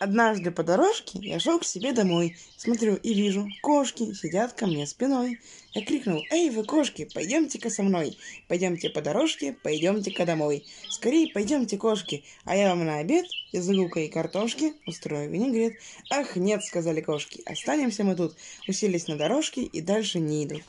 Однажды по дорожке я шел к себе домой. Смотрю и вижу, кошки сидят ко мне спиной. Я крикнул, эй, вы кошки, пойдемте-ка со мной. Пойдемте по дорожке, пойдемте-ка домой. Скорее пойдемте, кошки, а я вам на обед из лука и картошки устрою винегрет. Ах, нет, сказали кошки, останемся мы тут. Уселись на дорожке и дальше не идут.